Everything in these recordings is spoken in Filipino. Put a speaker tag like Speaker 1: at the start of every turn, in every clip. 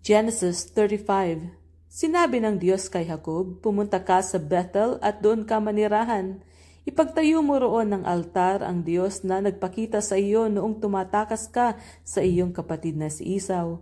Speaker 1: Genesis 35 Sinabi ng Diyos kay Jacob, Pumunta ka sa Bethel at doon ka manirahan. Ipagtayo mo roon ng altar ang Diyos na nagpakita sa iyo noong tumatakas ka sa iyong kapatid na si Isaw.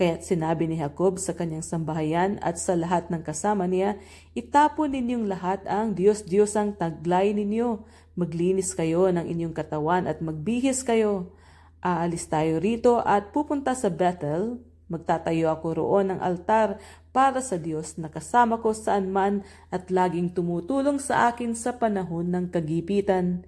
Speaker 1: Kaya't sinabi ni Jacob sa kanyang sambahayan at sa lahat ng kasama niya, Itapon ninyong lahat ang Diyos-Diyosang taglay ninyo. Maglinis kayo ng inyong katawan at magbihis kayo. Aalis tayo rito at pupunta sa Bethel, Magtatayo ako roon ng altar para sa Diyos na kasama ko saan man at laging tumutulong sa akin sa panahon ng kagipitan.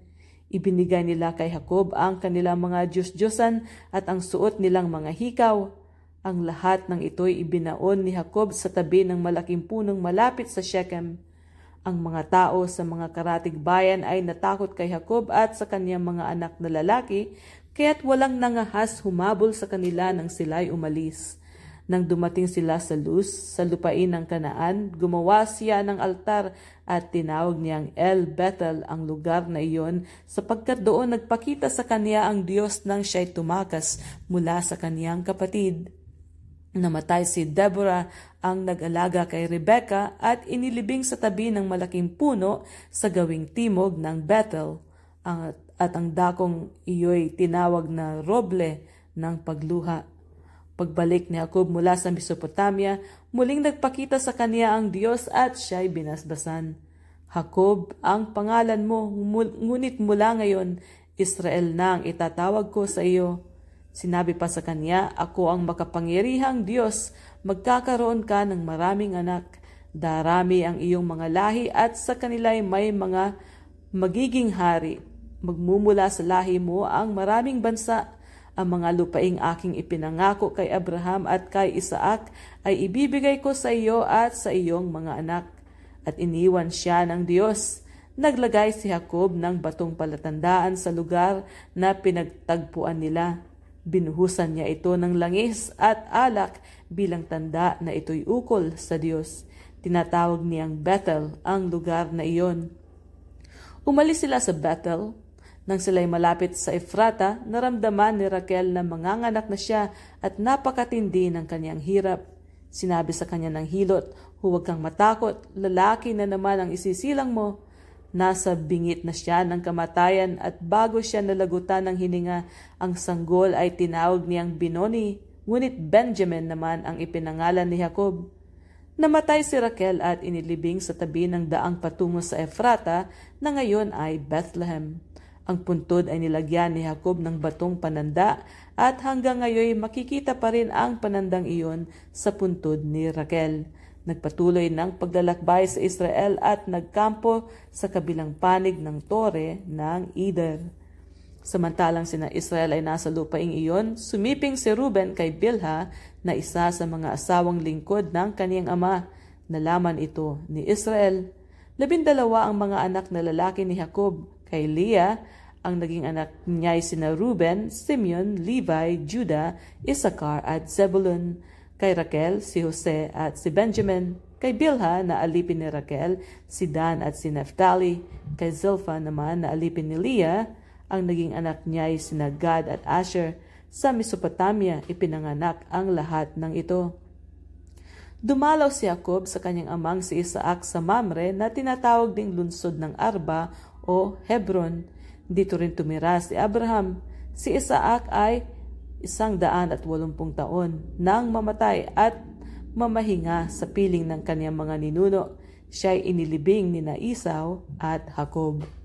Speaker 1: Ibinigay nila kay Jacob ang kanilang mga Diyos-Diyosan at ang suot nilang mga hikaw. Ang lahat ng ito'y ibinaon ni Jacob sa tabi ng malaking punong malapit sa Shechem. Ang mga tao sa mga karatig bayan ay natakot kay Jacob at sa kanyang mga anak na lalaki, kaya't walang nangahas humabol sa kanila nang sila'y umalis. Nang dumating sila sa Luz, sa lupain ng Kanaan, gumawa siya ng altar at tinawag niyang El Bethel ang lugar na iyon sapagkat doon nagpakita sa kanya ang Diyos nang siya'y tumakas mula sa kaniyang kapatid. Namatay si Deborah ang nag-alaga kay Rebecca at inilibing sa tabi ng malaking puno sa gawing timog ng Bethel. At, ang dakong iyo'y tinawag na roble ng pagluha. Pagbalik ni Jacob mula sa Mesopotamia, muling nagpakita sa kanya ang Diyos at siya'y binasbasan. Jacob, ang pangalan mo, ngunit mula ngayon, Israel na ang itatawag ko sa iyo. Sinabi pa sa kanya, ako ang makapangyarihang Diyos, magkakaroon ka ng maraming anak. Darami ang iyong mga lahi at sa kanila'y may mga magiging hari. Magmumula sa lahi mo ang maraming bansa ang mga lupaing aking ipinangako kay Abraham at kay Isaac ay ibibigay ko sa iyo at sa iyong mga anak. At iniwan siya ng Diyos. Naglagay si Jacob ng batong palatandaan sa lugar na pinagtagpuan nila. Binuhusan niya ito ng langis at alak bilang tanda na ito'y ukol sa Diyos. Tinatawag niyang Bethel ang lugar na iyon. Umalis sila sa Bethel nang sila'y malapit sa Efrata, naramdaman ni Raquel na manganganak na siya at napakatindi ng kanyang hirap. Sinabi sa kanya ng hilot, huwag kang matakot, lalaki na naman ang isisilang mo. Nasa bingit na siya ng kamatayan at bago siya nalagutan ng hininga, ang sanggol ay tinawag niyang Binoni, ngunit Benjamin naman ang ipinangalan ni Jacob. Namatay si Raquel at inilibing sa tabi ng daang patungo sa Efrata na ngayon ay Bethlehem. Ang puntod ay nilagyan ni Jacob ng batong pananda at hanggang ngayon makikita pa rin ang panandang iyon sa puntod ni Raquel. Nagpatuloy ng paglalakbay sa Israel at nagkampo sa kabilang panig ng tore ng Eder. Samantalang sina Israel ay nasa lupaing iyon, sumiping si Ruben kay Bilha na isa sa mga asawang lingkod ng kaniyang ama. Nalaman ito ni Israel. Labindalawa ang mga anak na lalaki ni Jacob Kay Leah, ang naging anak niya ay sina Ruben, Simeon, Levi, Judah, Issachar at Zebulun. Kay Raquel, si Jose at si Benjamin. Kay Bilha, na alipin ni Raquel, si Dan at si Naphtali. Kay Zilpha naman, na alipin ni Leah, ang naging anak niya ay sina Gad at Asher. Sa Mesopotamia, ipinanganak ang lahat ng ito. Dumalaw si Jacob sa kanyang amang si Isaac sa Mamre na tinatawag ding lunsod ng Arba o Hebron. Dito rin tumira si Abraham. Si Isaac ay isang daan at walumpung taon nang mamatay at mamahinga sa piling ng kanyang mga ninuno. Siya ay inilibing ni na at Jacob.